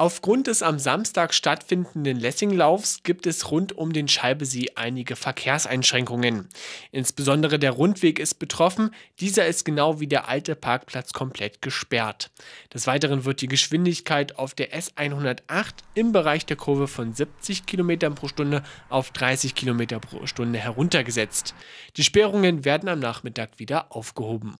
Aufgrund des am Samstag stattfindenden Lessinglaufs gibt es rund um den Scheibesee einige Verkehrseinschränkungen. Insbesondere der Rundweg ist betroffen. Dieser ist genau wie der alte Parkplatz komplett gesperrt. Des Weiteren wird die Geschwindigkeit auf der S108 im Bereich der Kurve von 70 km pro Stunde auf 30 km pro Stunde heruntergesetzt. Die Sperrungen werden am Nachmittag wieder aufgehoben.